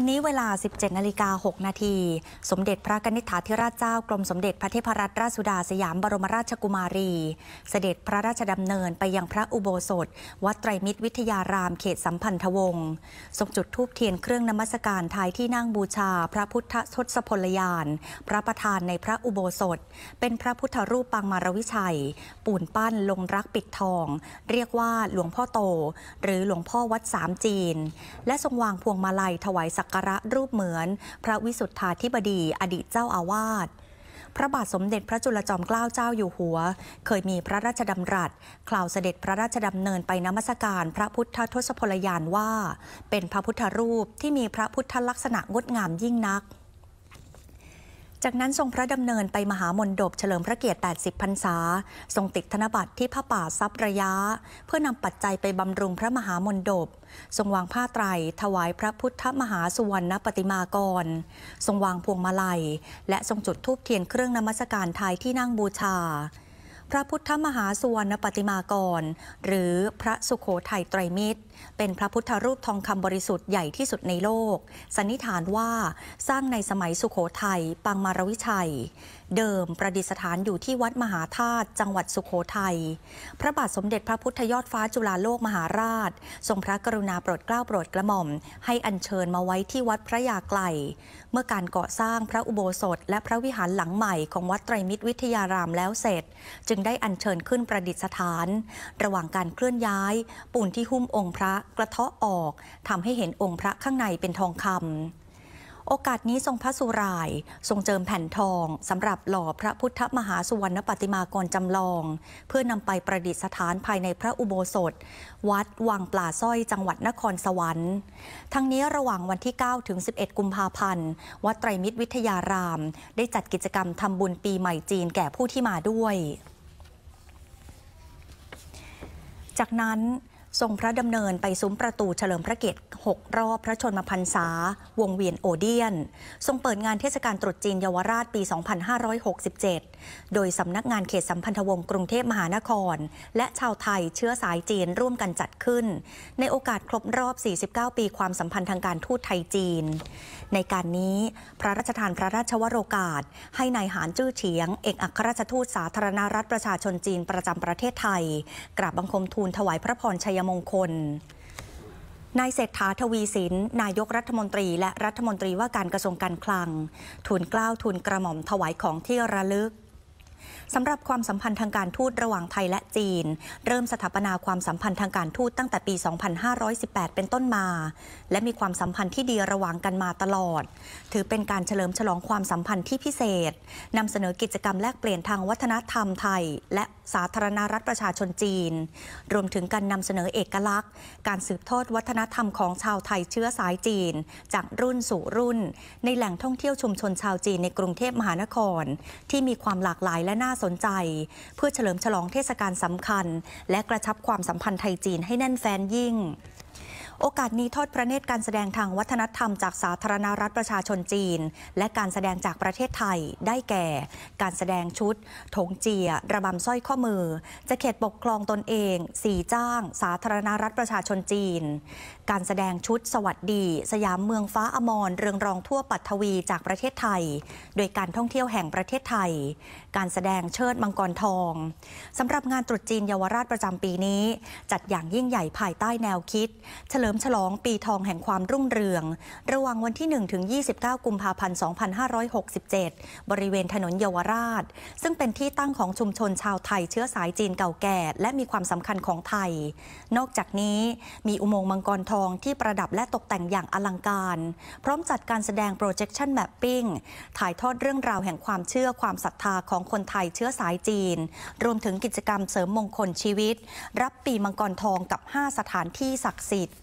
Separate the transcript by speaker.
Speaker 1: วันนี้เวลา 17 นาฬิกา 6 นาที สมเด็จพระนิษฐาธิราชเจ้ากรมสมเด็จพระเทพรัตนราชสุดาสยามบรมราชกุมารี เสด็จพระราชดำเนินไปยังพระอุโบสถ วัดไตรมิตรวิทยาราม เขตสัมพันธวงศ์ ทรงจุดธูปเทียนเครื่องนมัสการทายที่นั่งบูชา พระพุทธทศพลยาน พระประธานในพระอุโบสถ เป็นพระพุทธรูปปางมารวิชัยปูนปั้นลงรักปิดทอง เรียกว่าหลวงพ่อโต หรือหลวงพ่อวัดสามจีน และทรงวางพวงมาลัยถวายสักกระรูปเหมือน พระวิสุทธาธิบดีอดีตเจ้าอาวาสพระบาทสมเด็จพระจุลจอมเกล้าเจ้าอยู่หัว เคยมีพระราชดำรัสคล่าวเสด็จพระราชดำเนินไปนมัสการพระพุทธทศพลยานว่า เป็นพระพุทธรูปที่มีพระพุทธลักษณะงดงามยิ่งนักจากนั้น ทรงพระดำเนินไปมหามนดบเฉลิมพระเกียรติ 80 พรรษา ทรงติดธนบัตรที่พระป่าซับระยะ เพื่อนำปัจจัยไปบำรุงพระมหามนดบ ทรงวางผ้าไตร ถวายพระพุทธมหาสุวรรณปฏิมากร ทรงวางพวงมาลัย และทรงจุดธูปเทียนเครื่องนมัสการไทยที่นั่งบูชาพระพุทธมหาสุวรรณปฏิมากร หรือพระสุโขทัยไตรมิตร เป็นพระพุทธรูปทองคำบริสุทธิ์ใหญ่ที่สุดในโลกสันนิษฐานว่าสร้างในสมัยสุโขทัยปังมารวิชัยเดิมประดิษฐานอยู่ที่วัดมหาธาตุจังหวัดสุโขทัย พระบาทสมเด็จพระพุทธยอดฟ้าจุฬาโลกมหาราชทรงพระกรุณาโปรดเกล้าโปรดกระหม่อม ให้อัญเชิญมาไว้ที่วัดพระยาไกลเมื่อการก่อสร้างพระอุโบสถ และพระวิหารหลังใหม่ของวัดไตรมิตรวิทยารามแล้วเสร็จ จึงได้อัญเชิญขึ้นประดิษฐาน ระหว่างการเคลื่อนย้ายปูนที่หุ้มองค์พระกระเทาะออกทำให้เห็นองค์พระข้างในเป็นทองคำโอกาสนี้ทรงพระสุรายทรงเจิมแผ่นทองสำหรับหล่อพระพุทธมหาสุวรรณปฏิมากรจำลอง เพื่อนำไปประดิษฐานภายในพระอุโบสถ วัดวังปลาส้อยจังหวัดนครสวรรค์ ทั้งนี้ระหว่างวันที่ 9 ถึง 11 กุมภาพันธ์ วัดไตรมิตรวิทยาราม ได้จัดกิจกรรมทำบุญปีใหม่จีนแก่ผู้ที่มาด้วย จากนั้นทรงพระดำเนินไปซุ้มประตูเฉลิมพระเกียรติ6รอบพระชนมพรรษา วงเวียนโอเดียน ทรงเปิดงานเทศกาลตรุษจีนเยาวราชปี 2567 โดยสำนักงานเขตสัมพันธวงศ์กรุงเทพมหานคร และชาวไทยเชื้อสายจีนร่วมกันจัดขึ้น ในโอกาสครบรอบ 49 ปี ความสัมพันธ์ทางการทูตไทยจีน ในการนี้ พระราชทานพระราชวโรกาส ให้ในายหานจื้อเฉียง เอกอัครราชทูตสาธารณรัฐประชาชนจีนประจำประเทศไทยกราบบังคมทูลถวายพระพรชัยยมงคลนายเศรษฐาทวีสินนายกรัฐมนตรีและรัฐมนตรีว่าการกระทรวงการคลังทูลกล้าวทูลกระหม่อมถวายของที่ระลึกสำหรับความสัมพันธ์ทางการทูตระหว่างไทยและจีน เริ่มสถาปนาความสัมพันธ์ทางการทูตตั้งแต่ปี 2518 เป็นต้นมา และมีความสัมพันธ์ที่ดีระหว่างกันมาตลอด ถือเป็นการเฉลิมฉลองความสัมพันธ์ที่พิเศษนำเสนอกิจกรรม แลกเปลี่ยนทางวัฒนธรรมไทยและสาธารณรัฐประชาชนจีน รวมถึงการนำเสนอเอกลักษณ์ การสืบทอดวัฒนธรรมของชาวไทยเชื้อสายจีน จากรุ่นสู่รุ่น ในแหล่งท่องเที่ยวชุมชนชาวจีนในกรุงเทพมหานคร ที่มีความหลากหลายและน่าสนใจเพื่อเฉลิมฉลองเทศกาลสำคัญ และกระชับความสัมพันธ์ไทยจีนให้แน่นแฟนยิ่งโอกาสนี้ทอดพระเนตรการแสดงทางวัฒนธรรมจากสาธารณรัฐประชาชนจีน และการแสดงจากประเทศไทยได้แก่ การแสดงชุดถงเจียระบำสร้อยข้อมือจะเขตปกครองตนเองสีจ้าง สาธารณรัฐประชาชนจีน การแสดงชุดสวัสดี สยามเมืองฟ้าอมรเรืองรองทั่วปัทวีจากประเทศไทยโดยการท่องเที่ยวแห่งประเทศไทย การแสดงเชิดมังกรทองสำหรับงานตรุษจีนเยาวราชประจำปีนี้ จัดอย่างยิ่งใหญ่ภายใต้แนวคิดเฉลิลิมฉลองปีทองแห่งความรุ่งเรือง ระหว่างวันที่ 1 ถึง 29 กุมภาพันธ์ 2567 บริเวณถนนเยาวราช ซึ่งเป็นที่ตั้งของชุมชนชาวไทยเชื้อสายจีนเก่าแก่และมีความสำคัญของไทย นอกจากนี้มีอุโมงค์มังกรทองที่ประดับและตกแต่งอย่างอลังการ พร้อมจัดการแสดง projection mapping ถ่ายทอดเรื่องราวแห่งความเชื่อความศรัทธาของคนไทยเชื้อสายจีน รวมถึงกิจกรรมเสริมมงคลชีวิต รับปีมังกรทองกับ 5 สถานที่ศักดิ์สิทธิ์